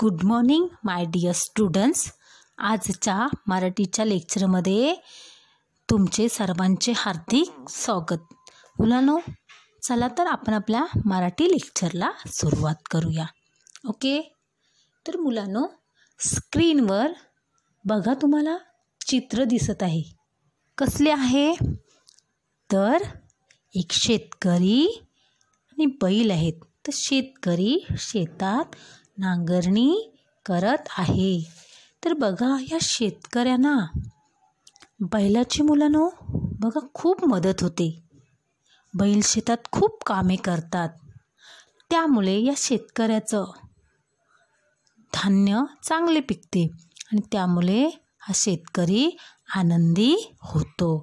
good morning my dear students आजच्या मराठीच्या लेक्चरमध्ये तुमचे सर्वांचे हार्दिक स्वागत मुलांनो चला तर आपण आपल्या मराठी लेक्चरला सुरुवात करूया ओके तर मुलांनो स्क्रीनवर बघा तुम्हाला चित्र दिसत आहे कसले आहे तर एक शेतकरी आणि बैल आहेत तर शेतकरी शेतात नांगरणी करत आहे तर बघा या शेतकऱ्यांना बैलाची मुलांनो बघा खूप मदत होते बैल शेतात खूप कामे करतात त्यामुळे या शेतकऱ्याचं धान्य चांगले पिकते आणि त्यामुळे हा शेतकरी आनंदी होतो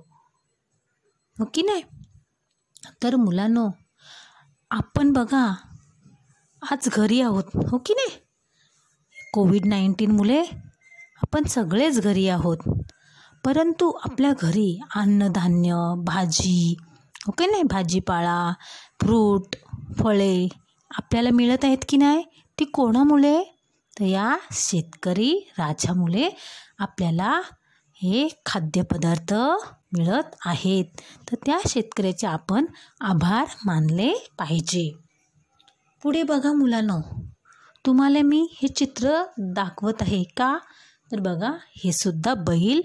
हो की नाही तर मुलांनो आपण बघा आज घरी आहोत हो की नाही कोविड नाईन्टीनमुळे आपण सगळेच घरी आहोत परंतु आपल्या घरी अन्नधान्य भाजी ओके हो नाही भाजीपाळा फ्रूट फळे आपल्याला मिळत आहेत की नाही ती कोणामुळे तर या शेतकरी राजामुळे आपल्याला हे खाद्यपदार्थ मिळत आहेत तर त्या शेतकऱ्याचे आपण आभार मानले पाहिजे पुढे बघा मुलांनो तुम्हाला मी हे चित्र दाखवत आहे का तर बघा हे सुद्धा बैल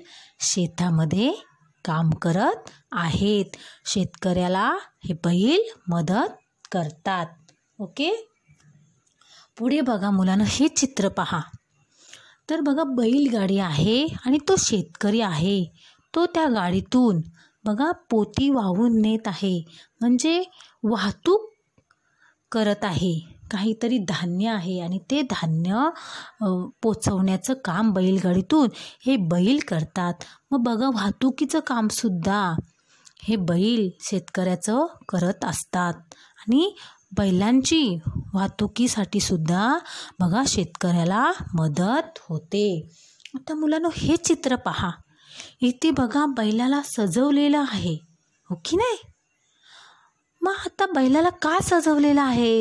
शेतामध्ये काम करत आहेत शेतकऱ्याला हे बैल मदत करतात ओके पुढे बघा मुलानं हे चित्र पहा तर बघा बैलगाडी आहे आणि तो शेतकरी आहे तो त्या गाडीतून बघा पोती वाहून नेत आहे म्हणजे वाहतूक करत आहे काहीतरी धान्य आहे आणि ते धान्य पोचवण्याचं काम बैलगाडीतून हे बैल करतात मग बघा वाहतुकीचं कामसुद्धा हे बैल शेतकऱ्याचं करत असतात आणि बैलांची वाहतुकीसाठी सुद्धा बघा शेतकऱ्याला मदत होते आता मुलांनो हे चित्र पहा इथे बघा बैलाला सजवलेलं आहे हो की नाही मग आता बैलाला का सजवलेलं आहे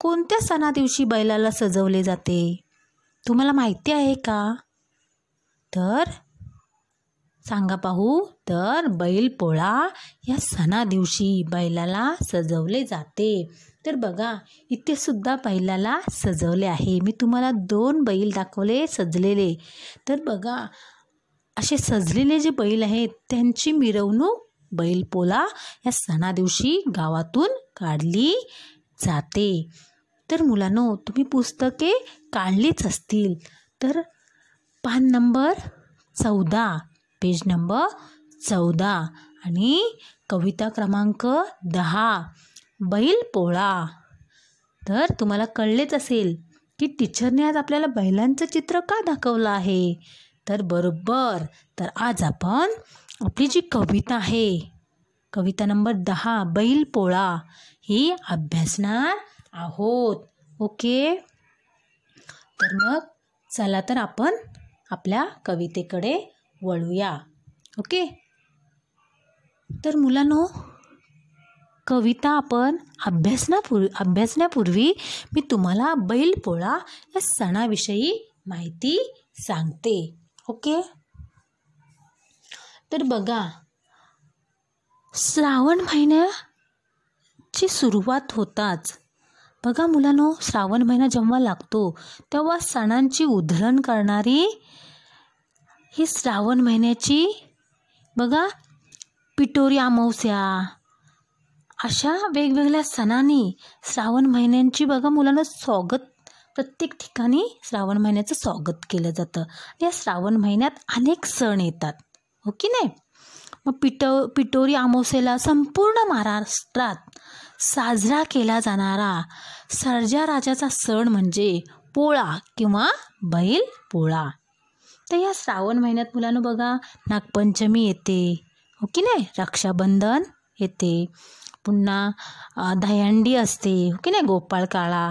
कोणत्या सणादिवशी बैलाला सजवले जाते तुम्हाला माहिती आहे का तर सांगा पाहू तर बैल बैलपोळा या सणादिवशी बैलाला सजवले जाते तर बघा इथे सुद्धा बैलाला सजवले आहे मी तुम्हाला दोन बैल दाखवले सजलेले तर बघा असे सजलेले जे बैल आहेत त्यांची मिरवणूक बैलपोला या सणादिवशी गावातून काढली जाते तर मुलांनो तुम्ही पुस्तके काढलीच असतील तर पान नंबर चौदा पेज नंबर चौदा आणि कविता क्रमांक दहा बैलपोळा तर तुम्हाला कळलेच असेल की टीचरने आज आपल्याला बैलांचं चित्र का दाखवलं आहे तर बरोबर तर आज आपण आपली जी कविता आहे कविता नंबर दहा बैल पोळा ही अभ्यासणार आहोत ओके तर मग चला तर आपण आपल्या कवितेकडे वळूया ओके तर मुलांनो कविता आपण अभ्यासनापूर्वी अभ्यासण्यापूर्वी मी तुम्हाला बैलपोळा या सणाविषयी माहिती सांगते ओके तर बघा श्रावण महिन्याची सुरुवात होताच बघा मुलांनो श्रावण महिना जेव्हा लागतो तेव्हा सणांची उधळण करणारी ही श्रावण महिन्याची बघा पिटोरी अमावस्या अशा वेगवेगळ्या सणांनी श्रावण महिन्यांची बघा मुलांना स्वागत प्रत्येक ठिकाणी श्रावण महिन्याचं स्वागत केलं जातं या श्रावण महिन्यात अनेक सण येतात हो की नाही मग पिट पिटोरी आमोसेला संपूर्ण महाराष्ट्रात साजरा केला जाणारा सर्जा राजाचा सण म्हणजे पोळा किंवा बैल पोळा तर या श्रावण महिन्यात मुलांना बघा नागपंचमी येते हो की नाही रक्षाबंधन येते पुन्हा दहीहंडी असते हो की नाही गोपाळ काळा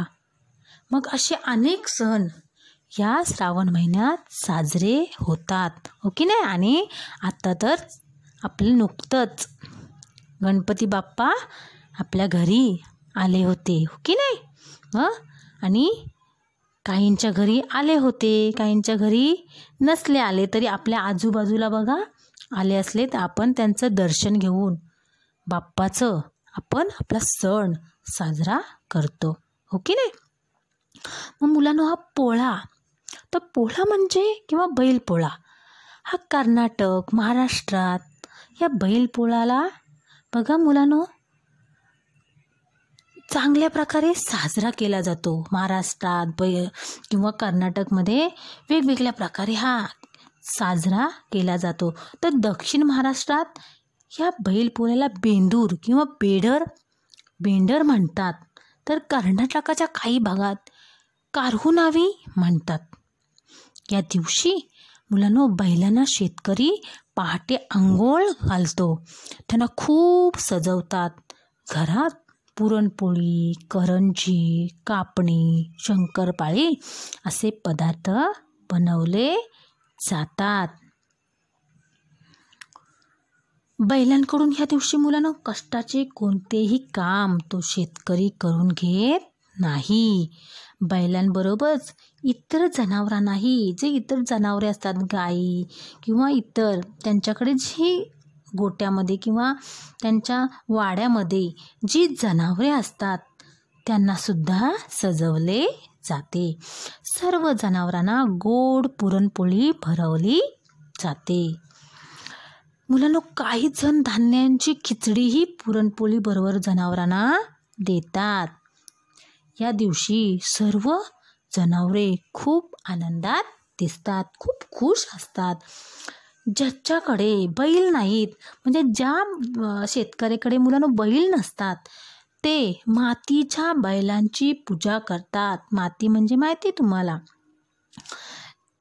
मग असे अनेक सण या श्रावण महिन्यात साजरे होतात हो की नाही आणि आत्ता तर आपले नुकतंच गणपती बाप्पा आपल्या घरी आले होते हो की नाही हं आणि काहींच्या घरी आले होते काहींच्या घरी नसले आले तरी आपल्या आजूबाजूला बघा आले असले तर आपण त्यांचं दर्शन घेऊन बाप्पाचं आपण आपला सण साजरा करतो हो की नाही मग मुलांनो हा पोळा तर पोळा म्हणजे किंवा बैलपोळा हा कर्नाटक महाराष्ट्रात या बैलपोळाला बघा मुलांनो चांगल्या प्रकारे साजरा केला जातो महाराष्ट्रात बै किंवा कर्नाटकमध्ये वेगवेगळ्या प्रकारे हा साजरा केला जातो तर दक्षिण महाराष्ट्रात या बैलपोळ्याला बेंदूर किंवा बेडर बेंडर म्हणतात तर कर्नाटकाच्या काही भागात कारहुनावी म्हणतात या दिवशी मुलांनो बैलांना शेतकरी पहाटे आंघोळ घालतो त्यांना खूप सजवतात घरात पुरणपोळी करंजी कापणी शंकरपाळी असे पदार्थ बनवले जातात बैलांकडून ह्या दिवशी मुलांना कष्टाचे कोणतेही काम तो शेतकरी करून घेत नाही बैलांबरोबरच इतर जनावरांनाही जे इतर जनावरे असतात गाई किंवा इतर त्यांच्याकडे जी गोट्यामध्ये किंवा त्यांच्या वाड्यामध्ये जी जनावरे असतात त्यांनासुद्धा सजवले जाते सर्व जनावरांना गोड पुरणपोळी भरवली जाते मुलांना काही जण धान्यांची खिचडीही पुरणपोळी बरोबर जनावरांना देतात या दिवशी सर्व जनावरे खूप आनंदात दिसतात खूप खुश असतात ज्याच्याकडे बैल नाहीत म्हणजे ज्या शेतकऱ्याकडे मुलांना बैल नसतात ते मातीच्या बैलांची पूजा करतात माती म्हणजे माहिती तुम्हाला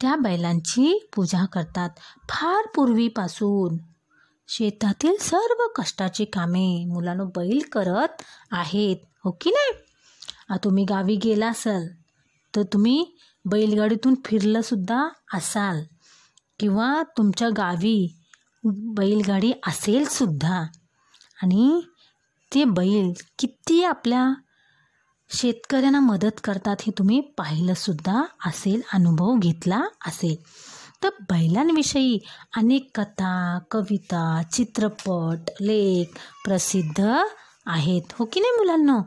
त्या बैलांची पूजा करतात फार पूर्वीपासून शेतातील सर्व कष्टाची कामे मुलांना बैल करत आहेत हो की नाही तुम्ही गावी गेला असाल तर तुम्ही बैलगाडीतून फिरलंसुद्धा असाल किंवा तुमच्या गावी बैलगाडी असेलसुद्धा आणि ते बैल किती आपल्या शेतकऱ्यांना मदत करतात हे तुम्ही पाहिलंसुद्धा असेल अनुभव घेतला असेल तर बैलांविषयी अनेक कथा कविता चित्रपट लेख प्रसिद्ध आहेत हो की नाही मुलांना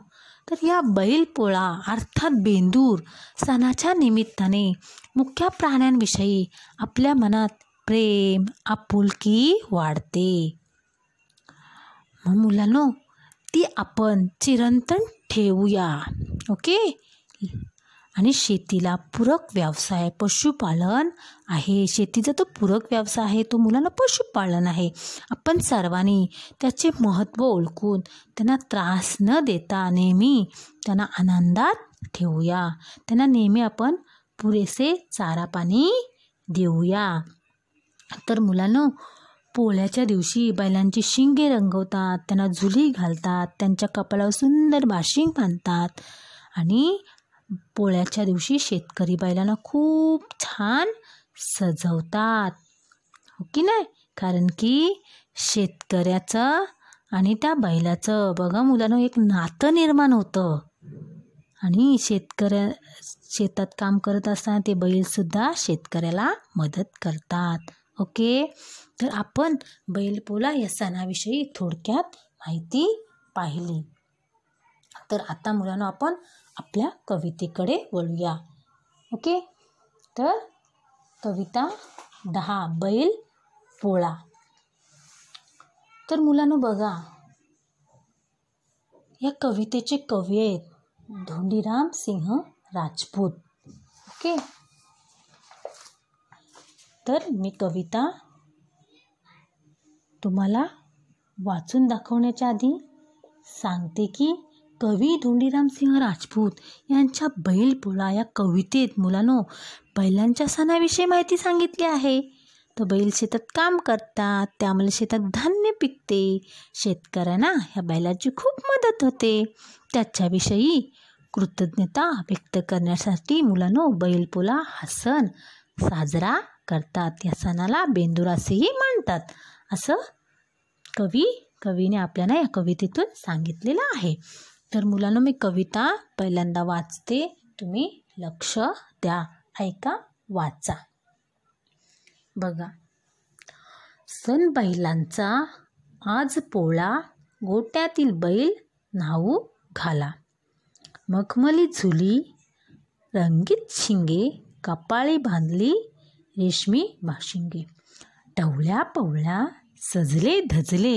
तर या बैलपोळा अर्थात बेंदूर सणाच्या निमित्ताने मुख्य प्राण्यांविषयी आपल्या मनात प्रेम आपुलकी वाढते मग मुलांनो ती आपण चिरंतन ठेवूया ओके आणि शेतीला पूरक व्यवसाय पशुपालन आहे शेतीचा तो पूरक व्यवसाय आहे तो मुलांना पशुपालन आहे आपण सर्वांनी त्याचे महत्त्व ओळखून त्यांना त्रास न देता नेहमी त्यांना आनंदात ठेवूया त्यांना नेहमी आपण पुरेसे चारा पाणी देऊया तर मुलांना पोळ्याच्या दिवशी बैलांची शिंगे रंगवतात त्यांना झुली घालतात त्यांच्या कपाळावर सुंदर बाशिंग बांधतात आणि पोळ्याच्या दिवशी शेतकरी बैलांना खूप छान सजवतात हो की नाही कारण की शेतकऱ्याचं आणि त्या बैलाचं बघा मुलानं एक नातं निर्माण होतं आणि शेतकऱ्या शेतात काम करत असताना ते बैलसुद्धा शेतकऱ्याला मदत करतात ओके तर आपण बैलपोला या सणाविषयी थोडक्यात माहिती पाहिली तर आता मुलांना आपण आपल्या कवितेकडे वळूया ओके तर कविता दहा बैल पोळा तर मुलांनो बघा या कवितेचे कवी आहेत धोंडीराम सिंह राजपूत ओके तर मी कविता तुम्हाला वाचून दाखवण्याच्या आधी सांगते की कवी सिंह राजपूत यांच्या बैलपोळा या कवितेत मुलांनो बैलांच्या सणाविषयी माहिती सांगितली आहे तर बैल शेतात काम करतात त्यामुळे शेतात धान्य पिकते शेतकऱ्यांना ह्या बैलाची खूप मदत होते त्याच्याविषयी कृतज्ञता व्यक्त करण्यासाठी मुलांनो बैलपोळा हा सण साजरा करतात या सणाला बेंदूर असेही मानतात असं कवी कवीने आपल्याला या कवितेतून सांगितलेलं आहे तर मुलांना मी कविता पहिल्यांदा वाचते तुम्ही लक्ष द्या ऐका वाचा बघा सण बैलांचा आज पोळा गोट्यातील बैल न्हाऊ घाला मखमली झुली रंगीत शिंगे कपाळी बांधली रेशमी बाशिंगे टवळ्या पवळ्या सजले धजले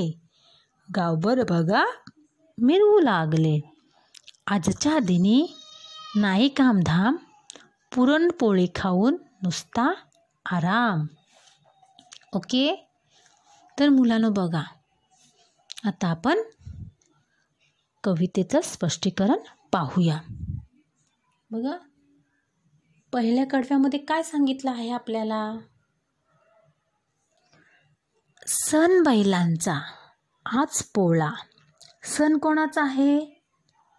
गावभर बघा मिरवू लागले आजच्या दिनी नाही कामधाम पुरणपोळी खाऊन नुसता आराम ओके तर मुलांनो बघा आता आपण कवितेचं स्पष्टीकरण पाहूया बघा पहिल्या कडव्यामध्ये काय सांगितलं आहे आपल्याला सण बैलांचा आज पोळा सण कोणाचा आहे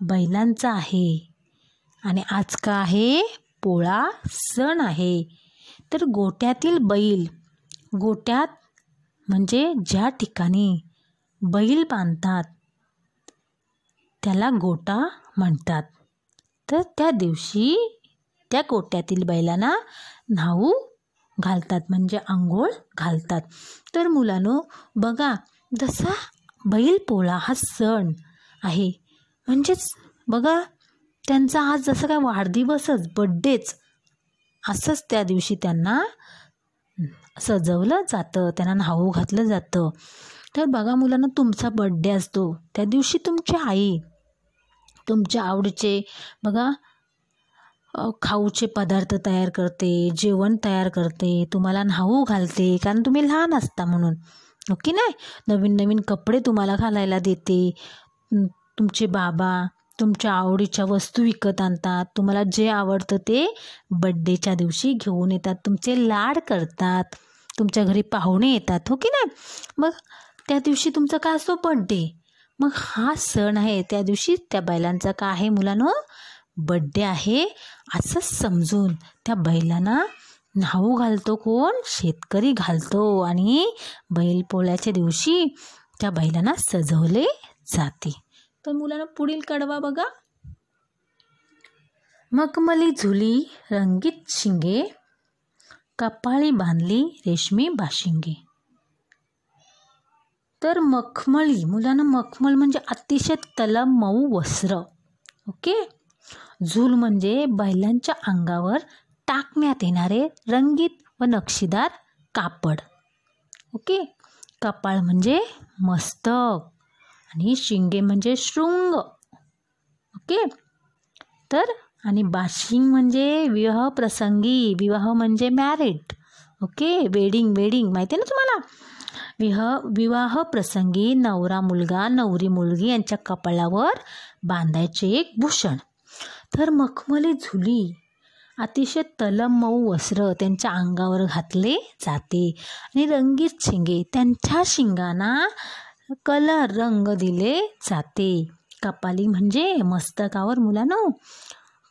बैलांचा आहे आणि आज का आहे पोळा सण आहे तर गोट्यातील बैल गोट्यात म्हणजे ज्या ठिकाणी बैल बांधतात त्याला गोटा म्हणतात तर त्या दिवशी त्या गोट्यातील बैलांना न्हाऊ घालतात म्हणजे आंघोळ घालतात तर मुलांनो बघा जसा बैलपोळा हा सण आहे म्हणजेच बघा त्यांचा आज जसं काय वाढदिवसच बड्डेच असंच त्या दिवशी त्यांना सजवलं जातं त्यांना न्हावू घातलं जातं तर बघा मुलांना तुमचा बड्डे असतो त्या दिवशी तुमची आई तुमच्या आवडीचे बघा खाऊचे पदार्थ तयार करते जेवण तयार करते तुम्हाला न्हावू घालते कारण तुम्ही लहान असता म्हणून ओके हो नाही नवीन नवीन कपडे तुम्हाला घालायला देते तुमचे बाबा तुमच्या आवडीच्या वस्तू विकत आणतात तुम्हाला जे आवडतं ते बड्डेच्या दिवशी घेऊन येतात तुमचे लाड करतात तुमच्या घरी पाहुणे येतात हो की नाही मग त्या दिवशी तुमचा का असतो बड्डे मग हा सण आहे त्या दिवशी त्या बैलांचा का आहे मुलांनो बड्डे आहे असं समजून त्या बैलांना न्हाऊ घालतो कोण शेतकरी घालतो आणि बैलपोळ्याच्या दिवशी त्या बैलांना सजवले जाते तर मुलांना पुढील कडवा बघा मखमली झुली रंगीत शिंगे कपाळी बांधली रेशमी बाशिंगे तर मखमली मुलांना मखमल म्हणजे अतिशय तलम मऊ वस्त्र ओके झूल म्हणजे बैलांच्या अंगावर टाकण्यात येणारे रंगीत व नक्षीदार कापड ओके कपाळ म्हणजे मस्तक आणि शिंगे म्हणजे शृंग ओके तर आणि बाशिंग म्हणजे विवाह प्रसंगी विवाह म्हणजे मॅरिड ओके वेडिंग वेडिंग माहिती आहे ना तुम्हाला विह विवाह प्रसंगी नवरा मुलगा नवरी मुलगी यांच्या कपाळावर बांधायचे एक भूषण तर मखमली झुली अतिशय तलम मऊ वस्त्र त्यांच्या अंगावर घातले जाते आणि रंगीत शिंगे त्यांच्या शिंगांना कलर रंग दिले जाते कपाली म्हणजे मस्तकावर मुलानो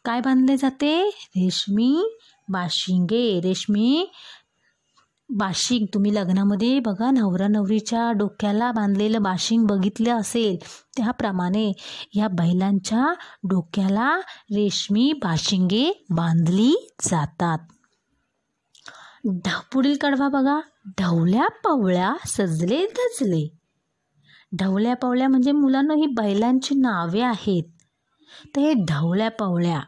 काय बांधले जाते रेशमी बाशिंगे रेशमी बाशिंग तुम्ही लग्नामध्ये बघा नवरा नवरीच्या डोक्याला बांधलेलं बाशिंग बघितलं असेल त्याप्रमाणे या बैलांच्या डोक्याला रेशमी बाशिंगे बांधली जातात ढ पुढील कडवा बघा ढवल्या पावळ्या सजले धजले ढवल्या पावळ्या म्हणजे मुलांना ही बैलांची नावे आहेत तर हे ढवल्या पावळ्या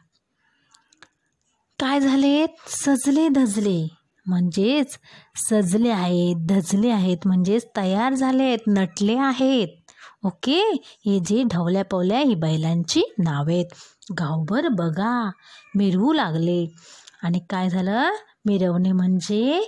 काय झाले सजले धजले म्हणजेच सजले आहेत धजले आहेत म्हणजेच तयार झाले आहेत नटले आहेत ओके हे जे ढवल्या पवल्या ही बैलांची नावे आहेत गावभर बघा मिरवू लागले आणि काय झालं मिरवणे म्हणजे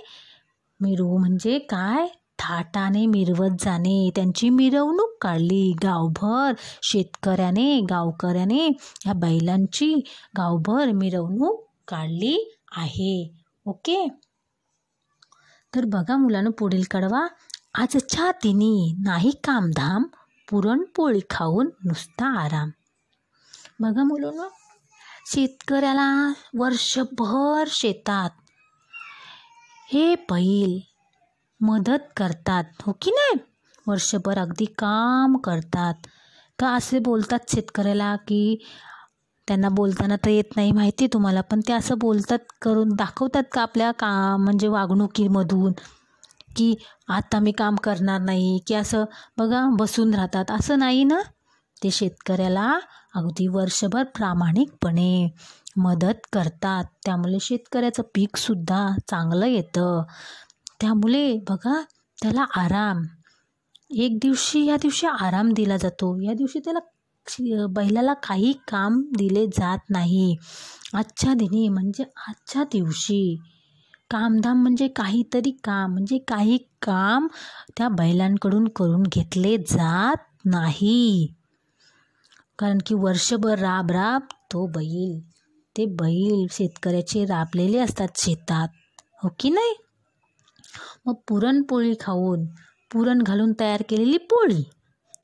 मिरवू म्हणजे काय थाटाने मिरवत जाणे त्यांची मिरवणूक काढली गावभर शेतकऱ्याने गावकऱ्याने ह्या बैलांची गावभर मिरवणूक काढली आहे ओके तर बघा मुलानं पुढील कडवा आज दिनी नाही कामधाम पुरणपोळी खाऊन नुसता आराम बघा मुलं शेतकऱ्याला वर्षभर शेतात हे बैल मदत करतात हो की नाही वर्षभर अगदी काम करतात का असे बोलतात शेतकऱ्याला की त्यांना बोलताना तर येत नाही माहिती तुम्हाला पण ते असं बोलतात करून दाखवतात का आपल्या का म्हणजे वागणुकीमधून की आता मी काम करणार नाही की असं बघा बसून राहतात असं नाही ना ते शेतकऱ्याला अगदी वर्षभर प्रामाणिकपणे मदत करतात त्यामुळे शेतकऱ्याचं पीकसुद्धा चांगलं येतं त्यामुळे बघा त्याला आराम एक दिवशी या दिवशी आराम दिला जातो या दिवशी त्याला बैलाला काही काम दिले जात नाही आजच्या दिनी म्हणजे आजच्या दिवशी कामधाम म्हणजे काहीतरी काम म्हणजे काही काम त्या बैलांकडून करून घेतले जात नाही कारण की वर्षभर राब राब तो बैल ते बैल शेतकऱ्याचे राबलेले असतात शेतात हो की नाही मग पुरणपोळी खाऊन पुरण घालून तयार केलेली पोळी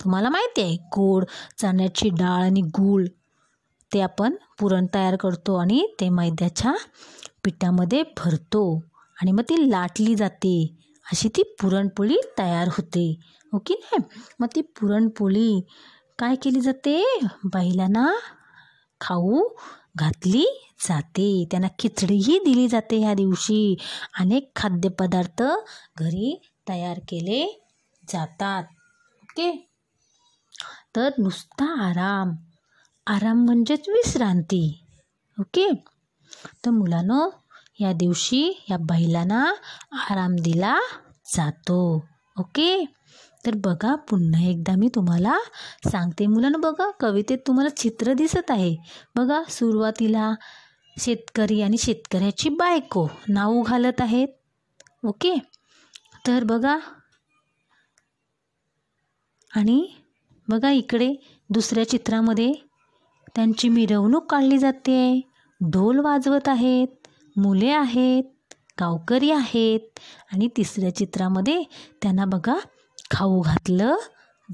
तुम्हाला माहिती आहे गोड चण्याची डाळ आणि गूळ ते आपण पुरण तयार करतो आणि ते मैद्याच्या पिठामध्ये भरतो आणि मग ती लाटली जाते अशी ती पुरणपोळी तयार होते ओके हो मग ती पुरणपोळी काय केली जाते बैलांना खाऊ घातली जाते त्यांना खिचडीही दिली जाते ह्या दिवशी अनेक खाद्यपदार्थ घरी तयार केले जातात ओके तर नुसता आराम आराम म्हणजेच विश्रांती ओके तर मुलांनो या दिवशी या बैलांना आराम दिला जातो ओके तर बघा पुन्हा एकदा मी तुम्हाला सांगते मुलांना बघा कवितेत तुम्हाला चित्र दिसत आहे बघा सुरुवातीला शेतकरी आणि शेतकऱ्याची बायको नाव घालत आहेत ओके तर बघा आणि बघा इकडे दुसऱ्या चित्रामध्ये त्यांची मिरवणूक काढली जाते ढोल वाजवत आहेत मुले आहेत गावकरी आहेत आणि तिसऱ्या चित्रामध्ये त्यांना बघा खाऊ घातलं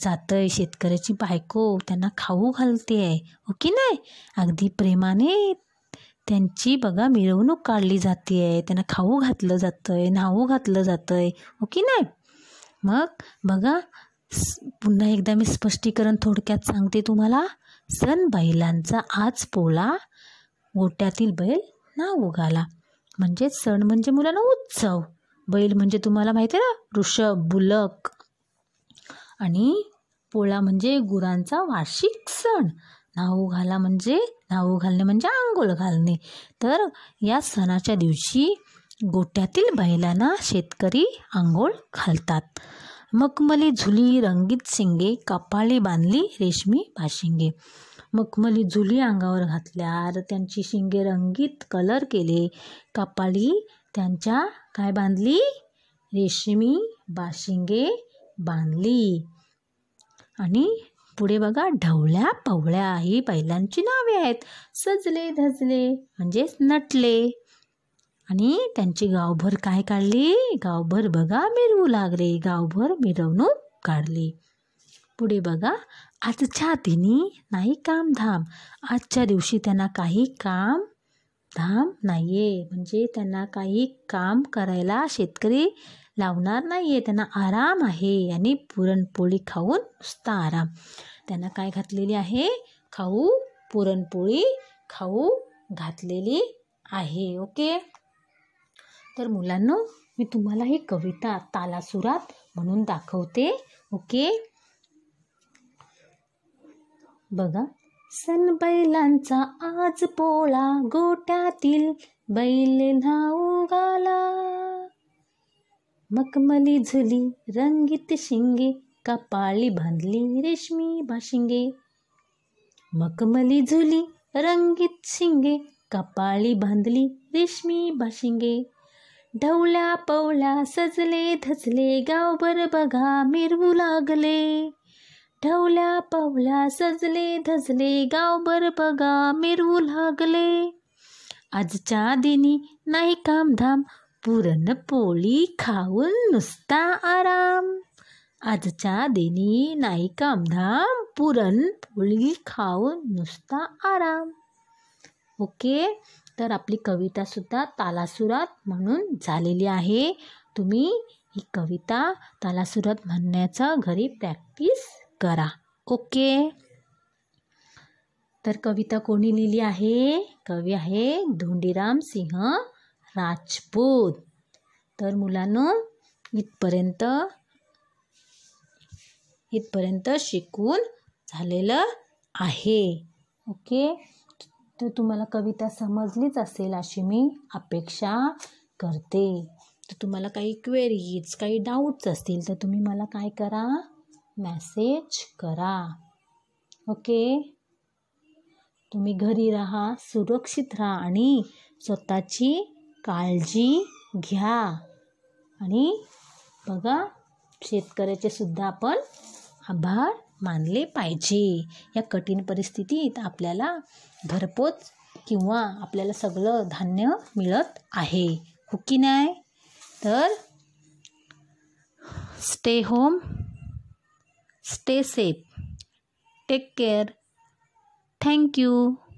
जातं आहे शेतकऱ्याची बायको त्यांना खाऊ घालते आहे हो की नाही अगदी प्रेमाने त्यांची बघा मिरवणूक काढली जाते आहे त्यांना खाऊ घातलं जातं आहे न्हावू घातलं जातं आहे हो की नाही मग बघा पुन्हा एकदा मी स्पष्टीकरण थोडक्यात सांगते तुम्हाला सण बैलांचा आज पोला गोट्यातील बैल ना उगाला म्हणजे सण म्हणजे मुलांना उत्सव बैल म्हणजे तुम्हाला माहिती आहे ना ऋषभ बुलक आणि पोळा म्हणजे गुरांचा वार्षिक सण नाऊ घाला म्हणजे नाऊ घालणे म्हणजे आंघोळ घालणे तर या सणाच्या दिवशी गोट्यातील बैलांना शेतकरी आंघोळ घालतात मखमली झुली रंगीत शिंगे कपाळी बांधली रेशमी भाशिंगे मखमली झुली अंगावर घातल्या त्यांची शिंगे रंगीत कलर केले कपाळी त्यांच्या काय बांधली रेशमी बाशिंगे बांधली आणि पुढे बघा ढवळ्या पवळ्या ही पहिल्यांची नावे आहेत सजले धजले म्हणजेच नटले आणि त्यांची गावभर काय काढली गावभर बघा मिरवू लागले गावभर मिरवणूक काढली पुढे बघा आजच्या दिनी नाही काम धाम आजच्या दिवशी त्यांना काही काम धाम नाही आहे म्हणजे त्यांना काही काम करायला शेतकरी लावणार नाही आहे त्यांना आराम आहे आणि पुरणपोळी खाऊन नुसता आराम त्यांना काय घातलेली आहे खाऊ पुरणपोळी खाऊ घातलेली आहे ओके तर मुलांना मी तुम्हाला ही कविता तालासुरात म्हणून दाखवते ओके बघा सन बैलांचा आज पोळा गोट्यातील बैल धाऊ गाला मखमली झुली रंगीत शिंगे कपाळी बांधली रेशमी भाशिंगे मखमली झुली रंगीत शिंगे कपाळी बांधली रेशमी भाशिंगे ढवल्या पवल्या सजले धजले गावभर बघा मिरवू लागले ढवल्या पवल्या सजले धजले गावभर बघा मिरवू लागले आजच्या दिनी नाही कामधाम पुरणपोळी खाऊन नुसता आराम आजच्या दिनी नाही कामधाम पुरणपोळी खाऊन नुसता आराम ओके तर आपली कवितासुद्धा तालासुरात म्हणून झालेली आहे तुम्ही ही कविता तालासुरात म्हणण्याचा घरी प्रॅक्टिस करा ओके तर कविता कोणी लिहिली आहे कवी आहे धोंडीराम सिंह राजपूत तर मुलांनो इथपर्यंत इथपर्यंत शिकून झालेलं आहे ओके तर तुम्हाला कविता समजलीच असेल अशी मी अपेक्षा करते तर तुम्हाला काही क्वेरीज काही डाऊट्स असतील तर तुम्ही मला काय करा मॅसेज करा ओके तुम्ही घरी राहा सुरक्षित राहा आणि स्वतःची काळजी घ्या आणि बघा शेतकऱ्याचे सुद्धा आपण आभार मानले पाहिजे या कठीण परिस्थितीत आपल्याला भरपोच किंवा आपल्याला सगळं धान्य मिळत आहे हो की नाही तर stay home stay safe take care thank you